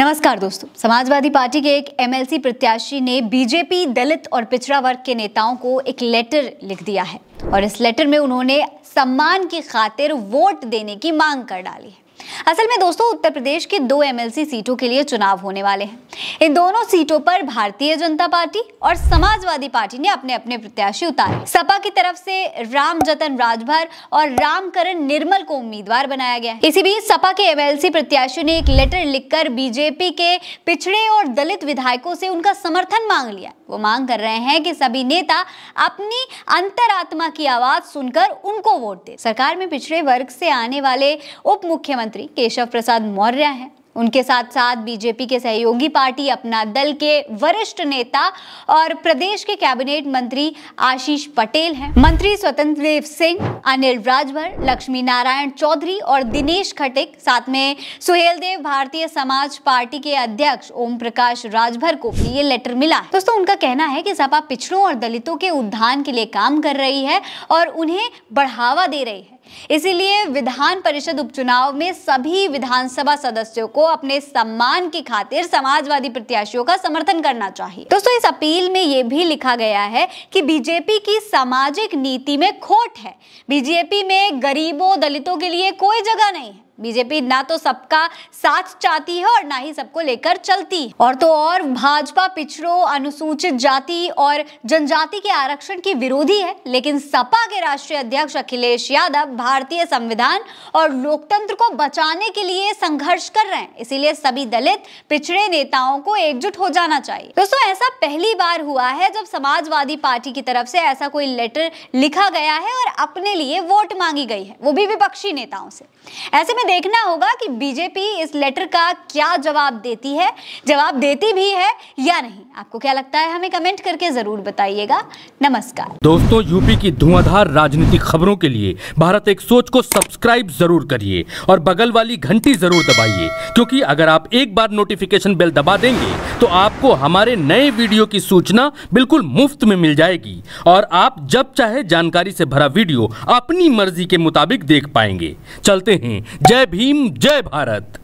नमस्कार दोस्तों समाजवादी पार्टी के एक एमएलसी प्रत्याशी ने बीजेपी दलित और पिछड़ा वर्ग के नेताओं को एक लेटर लिख दिया है और इस लेटर में उन्होंने सम्मान की खातिर वोट देने की मांग कर डाली है असल में दोस्तों उत्तर प्रदेश के दो एमएलसी सीटों के लिए चुनाव होने वाले हैं इन दोनों सीटों पर भारतीय जनता पार्टी और समाजवादी पार्टी ने अपने अपने प्रत्याशी उतारे सपा की तरफ से राम जतन राजभर और रामकरण निर्मल को उम्मीदवार बनाया गया इसी बीच सपा के एमएलसी प्रत्याशियों ने एक लेटर लिखकर बीजेपी के पिछड़े और दलित विधायकों से उनका समर्थन मांग लिया वो मांग कर रहे हैं कि सभी नेता अपनी अंतरात्मा की आवाज सुनकर उनको वोट दे सरकार में पिछड़े वर्ग से आने वाले उप मुख्यमंत्री केशव प्रसाद मौर्य हैं उनके साथ साथ बीजेपी के सहयोगी पार्टी अपना दल के वरिष्ठ नेता और प्रदेश के कैबिनेट मंत्री आशीष पटेल हैं मंत्री स्वतंत्र देव सिंह अनिल राजभर लक्ष्मी नारायण चौधरी और दिनेश खटिक साथ में सुहेल देव भारतीय समाज पार्टी के अध्यक्ष ओम प्रकाश राजभर को भी ये लेटर मिला दोस्तों उनका कहना है की सपा पिछड़ों और दलितों के उद्धान के लिए काम कर रही है और उन्हें बढ़ावा दे रही है इसीलिए विधान परिषद उपचुनाव में सभी विधानसभा सदस्यों को अपने सम्मान की खातिर समाजवादी प्रत्याशियों का समर्थन करना चाहिए दोस्तों इस अपील में ये भी लिखा गया है कि बीजेपी की सामाजिक नीति में खोट है बीजेपी में गरीबों दलितों के लिए कोई जगह नहीं है बीजेपी ना तो सबका साथ चाहती है और ना ही सबको लेकर चलती और तो और भाजपा पिछड़ो अनुसूचित जाति और जनजाति के आरक्षण की विरोधी है लेकिन सपा के राष्ट्रीय अध्यक्ष अखिलेश यादव भारतीय संविधान और लोकतंत्र को बचाने के लिए संघर्ष कर रहे हैं इसीलिए सभी दलित पिछड़े नेताओं को एकजुट हो जाना चाहिए दोस्तों ऐसा पहली बार हुआ है जब समाजवादी पार्टी की तरफ से ऐसा कोई लेटर लिखा गया है और अपने लिए वोट मांगी गई है वो भी विपक्षी नेताओं से ऐसे में देखना होगा कि बीजेपी इस लेटर का क्या जवाब देती है जवाब देती भी है या नहीं आपको क्या लगता है हमें कमेंट करके जरूर बताइएगा नमस्कार दोस्तों यूपी की धुआंधार राजनीतिक खबरों के लिए भारत एक सोच को सब्सक्राइब जरूर करिए और बगल वाली घंटी जरूर दबाइए क्योंकि अगर आप एक बार नोटिफिकेशन बेल दबा देंगे तो आपको हमारे नए वीडियो की सूचना बिल्कुल मुफ्त में मिल जाएगी और आप जब चाहे जानकारी से भरा वीडियो अपनी मर्जी के मुताबिक देख पाएंगे चलते हैं जय जय भीम जय भारत